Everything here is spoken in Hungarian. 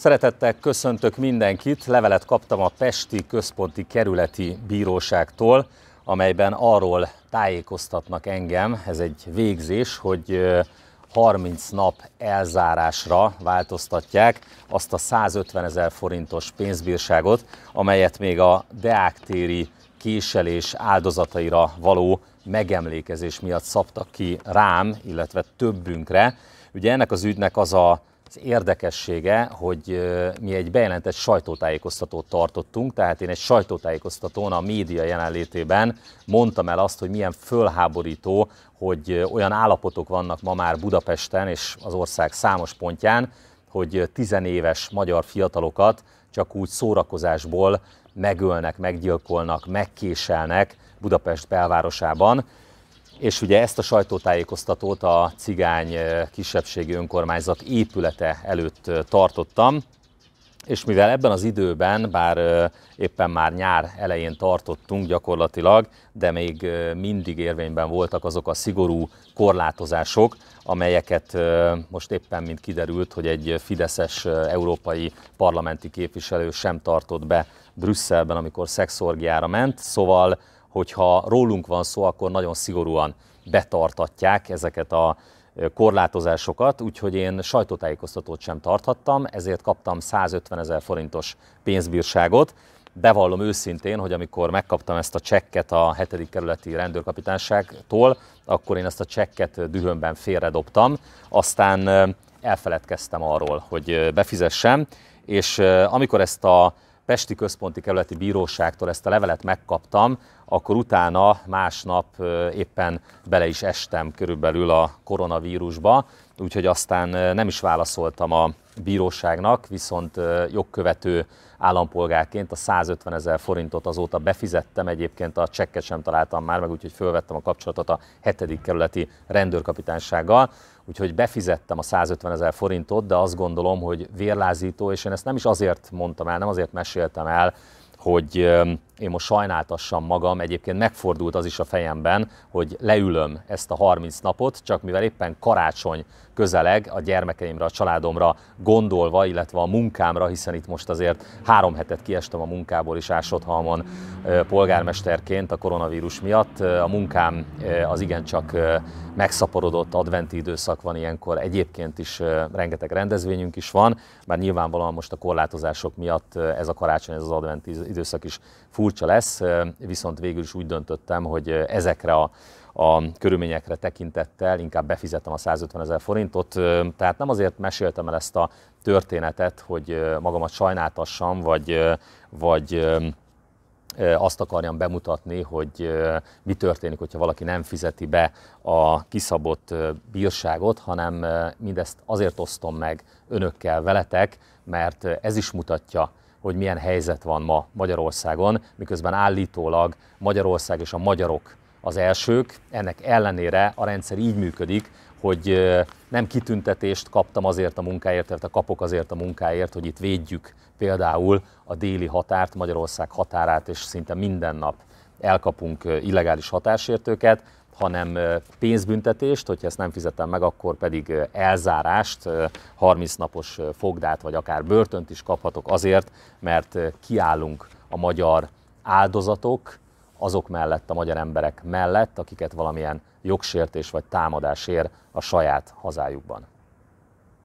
Szeretettel köszöntök mindenkit. Levelet kaptam a Pesti Központi Kerületi Bíróságtól, amelyben arról tájékoztatnak engem, ez egy végzés, hogy 30 nap elzárásra változtatják azt a 150 ezer forintos pénzbírságot, amelyet még a deáktéri késelés áldozataira való megemlékezés miatt szabtak ki rám, illetve többünkre. Ugye ennek az ügynek az a az érdekessége, hogy mi egy bejelentett sajtótájékoztatót tartottunk, tehát én egy sajtótájékoztatón a média jelenlétében mondtam el azt, hogy milyen fölháborító, hogy olyan állapotok vannak ma már Budapesten és az ország számos pontján, hogy tizenéves magyar fiatalokat csak úgy szórakozásból megölnek, meggyilkolnak, megkéselnek Budapest belvárosában. És ugye ezt a sajtótájékoztatót a cigány kisebbségi önkormányzat épülete előtt tartottam, és mivel ebben az időben, bár éppen már nyár elején tartottunk gyakorlatilag, de még mindig érvényben voltak azok a szigorú korlátozások, amelyeket most éppen, mint kiderült, hogy egy fideszes európai parlamenti képviselő sem tartott be Brüsszelben, amikor szexorgiára ment. Szóval hogyha rólunk van szó, akkor nagyon szigorúan betartatják ezeket a korlátozásokat, úgyhogy én sajtótájékoztatót sem tarthattam, ezért kaptam 150 ezer forintos pénzbírságot. Bevallom őszintén, hogy amikor megkaptam ezt a csekket a 7. kerületi rendőrkapitányságtól, akkor én ezt a csekket dühönben félredobtam, aztán elfeledkeztem arról, hogy befizessem, és amikor ezt a Pesti Központi Kerületi Bíróságtól ezt a levelet megkaptam, akkor utána másnap éppen bele is estem körülbelül a koronavírusba, úgyhogy aztán nem is válaszoltam a, bíróságnak, viszont jogkövető állampolgárként a 150 ezer forintot azóta befizettem, egyébként a csekket sem találtam már meg, úgyhogy fölvettem a kapcsolatot a 7. kerületi rendőrkapitánysággal, úgyhogy befizettem a 150 ezer forintot, de azt gondolom, hogy vérlázító, és én ezt nem is azért mondtam el, nem azért meséltem el, hogy én most sajnáltassam magam, egyébként megfordult az is a fejemben, hogy leülöm ezt a 30 napot, csak mivel éppen karácsony közeleg a gyermekeimre, a családomra gondolva, illetve a munkámra, hiszen itt most azért három hetet kiestem a munkából is ásotthalmon polgármesterként a koronavírus miatt. A munkám az igencsak megszaporodott adventi időszak van ilyenkor, egyébként is rengeteg rendezvényünk is van, bár nyilvánvalóan most a korlátozások miatt ez a karácsony, ez az adventi időszak is furcsa lesz, viszont végül is úgy döntöttem, hogy ezekre a a körülményekre tekintettel inkább befizetem a 150 ezer forintot. Tehát nem azért meséltem el ezt a történetet, hogy magamat sajnáltassam, vagy, vagy azt akarjam bemutatni, hogy mi történik, hogyha valaki nem fizeti be a kiszabott bírságot, hanem mindezt azért osztom meg önökkel, veletek, mert ez is mutatja, hogy milyen helyzet van ma Magyarországon, miközben állítólag Magyarország és a magyarok az elsők. Ennek ellenére a rendszer így működik, hogy nem kitüntetést kaptam azért a munkáért, tehát a kapok azért a munkáért, hogy itt védjük például a déli határt, Magyarország határát, és szinte minden nap elkapunk illegális határsértőket, hanem pénzbüntetést, hogyha ezt nem fizetem meg, akkor pedig elzárást, 30 napos fogdát, vagy akár börtönt is kaphatok azért, mert kiállunk a magyar áldozatok, azok mellett, a magyar emberek mellett, akiket valamilyen jogsértés vagy támadás ér a saját hazájukban.